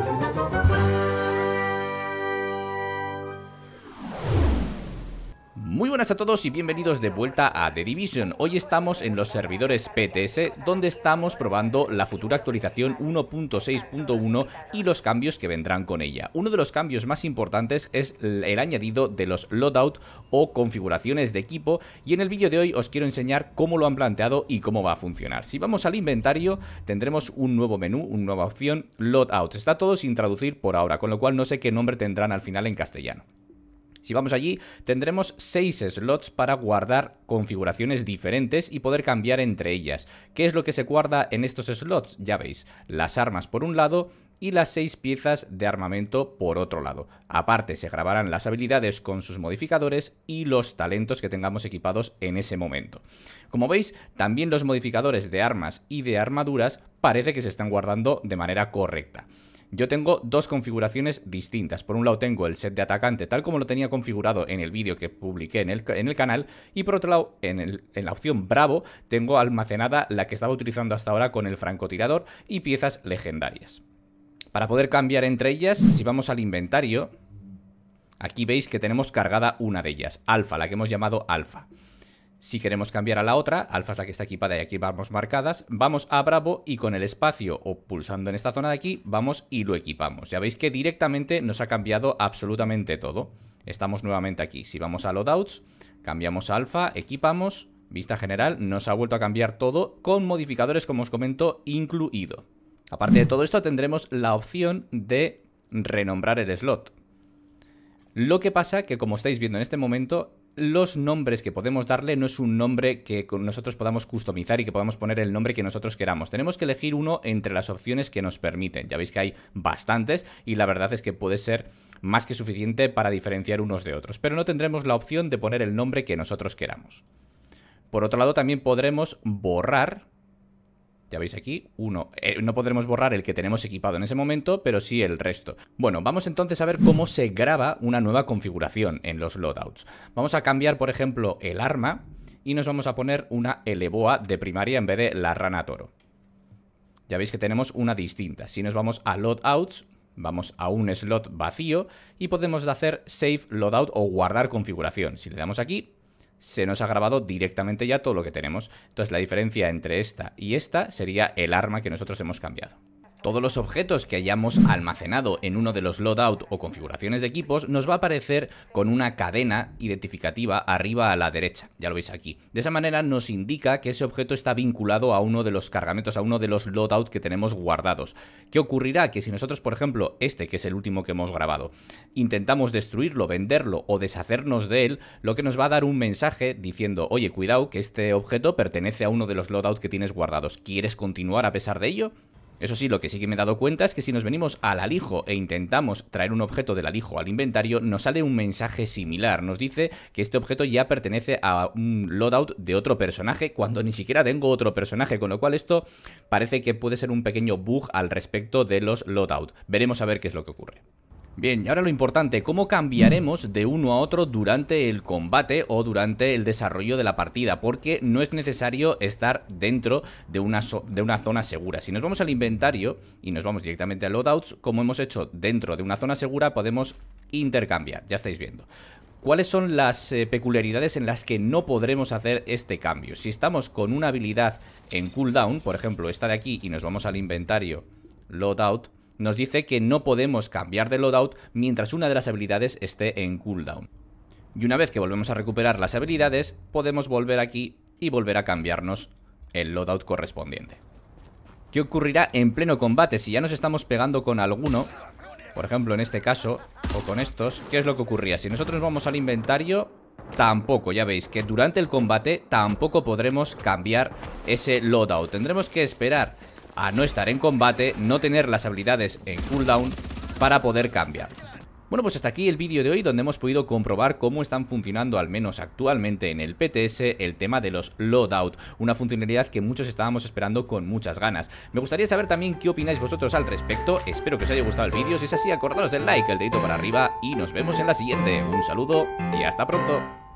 Thank you. Muy buenas a todos y bienvenidos de vuelta a The Division. Hoy estamos en los servidores PTS donde estamos probando la futura actualización 1.6.1 y los cambios que vendrán con ella. Uno de los cambios más importantes es el añadido de los loadout o configuraciones de equipo y en el vídeo de hoy os quiero enseñar cómo lo han planteado y cómo va a funcionar. Si vamos al inventario tendremos un nuevo menú, una nueva opción, loadout. Está todo sin traducir por ahora, con lo cual no sé qué nombre tendrán al final en castellano. Si vamos allí, tendremos 6 slots para guardar configuraciones diferentes y poder cambiar entre ellas. ¿Qué es lo que se guarda en estos slots? Ya veis, las armas por un lado y las 6 piezas de armamento por otro lado. Aparte, se grabarán las habilidades con sus modificadores y los talentos que tengamos equipados en ese momento. Como veis, también los modificadores de armas y de armaduras parece que se están guardando de manera correcta yo tengo dos configuraciones distintas. Por un lado tengo el set de atacante tal como lo tenía configurado en el vídeo que publiqué en el, canal y por otro lado en, en la opción Bravo tengo almacenada la que estaba utilizando hasta ahora con el francotirador y piezas legendarias. Para poder cambiar entre ellas, si vamos al inventario, aquí veis que tenemos cargada una de ellas, Alfa, la que hemos llamado Alfa. Si queremos cambiar a la otra, alfa es la que está equipada y aquí vamos marcadas, vamos a Bravo y con el espacio o pulsando en esta zona de aquí, vamos y lo equipamos. Ya veis que directamente nos ha cambiado absolutamente todo. Estamos nuevamente aquí. Si vamos a Loadouts, cambiamos a alfa, equipamos, vista general, nos ha vuelto a cambiar todo con modificadores, como os comento, incluido. Aparte de todo esto, tendremos la opción de renombrar el slot. Lo que pasa que, como estáis viendo en este momento, los nombres que podemos darle no es un nombre que nosotros podamos customizar y que podamos poner el nombre que nosotros queramos. Tenemos que elegir uno entre las opciones que nos permiten. Ya veis que hay bastantes y la verdad es que puede ser más que suficiente para diferenciar unos de otros, pero no tendremos la opción de poner el nombre que nosotros queramos. Por otro lado, también podremos borrar ya veis aquí, uno. Eh, no podremos borrar el que tenemos equipado en ese momento, pero sí el resto. Bueno, vamos entonces a ver cómo se graba una nueva configuración en los loadouts. Vamos a cambiar, por ejemplo, el arma y nos vamos a poner una LBOA de primaria en vez de la rana toro. Ya veis que tenemos una distinta. Si nos vamos a loadouts, vamos a un slot vacío y podemos hacer save loadout o guardar configuración. Si le damos aquí, se nos ha grabado directamente ya todo lo que tenemos. Entonces la diferencia entre esta y esta sería el arma que nosotros hemos cambiado. Todos los objetos que hayamos almacenado en uno de los loadout o configuraciones de equipos nos va a aparecer con una cadena identificativa arriba a la derecha, ya lo veis aquí. De esa manera nos indica que ese objeto está vinculado a uno de los cargamentos, a uno de los loadout que tenemos guardados. ¿Qué ocurrirá? Que si nosotros, por ejemplo, este que es el último que hemos grabado, intentamos destruirlo, venderlo o deshacernos de él, lo que nos va a dar un mensaje diciendo, oye, cuidado que este objeto pertenece a uno de los loadout que tienes guardados. ¿Quieres continuar a pesar de ello? Eso sí, lo que sí que me he dado cuenta es que si nos venimos al alijo e intentamos traer un objeto del alijo al inventario, nos sale un mensaje similar. Nos dice que este objeto ya pertenece a un loadout de otro personaje cuando ni siquiera tengo otro personaje, con lo cual esto parece que puede ser un pequeño bug al respecto de los loadout. Veremos a ver qué es lo que ocurre. Bien, y ahora lo importante, ¿cómo cambiaremos de uno a otro durante el combate o durante el desarrollo de la partida? Porque no es necesario estar dentro de una, zona segura. Si nos vamos al inventario y nos vamos directamente a loadouts, como hemos hecho dentro de una zona segura, podemos intercambiar, ya estáis viendo. ¿Cuáles son las eh, peculiaridades en las que no podremos hacer este cambio? Si estamos con una habilidad en cooldown, por ejemplo esta de aquí, y nos vamos al inventario loadout, nos dice que no podemos cambiar de loadout mientras una de las habilidades esté en cooldown. Y una vez que volvemos a recuperar las habilidades, podemos volver aquí y volver a cambiarnos el loadout correspondiente. ¿Qué ocurrirá en pleno combate si ya nos estamos pegando con alguno? Por ejemplo, en este caso, o con estos, ¿qué es lo que ocurría? Si nosotros vamos al inventario, tampoco, ya veis, que durante el combate tampoco podremos cambiar ese loadout. Tendremos que esperar a no estar en combate, no tener las habilidades en cooldown para poder cambiar. Bueno, pues hasta aquí el vídeo de hoy donde hemos podido comprobar cómo están funcionando, al menos actualmente en el PTS, el tema de los loadout, una funcionalidad que muchos estábamos esperando con muchas ganas. Me gustaría saber también qué opináis vosotros al respecto, espero que os haya gustado el vídeo, si es así acordaros del like, el dedito para arriba y nos vemos en la siguiente. Un saludo y hasta pronto.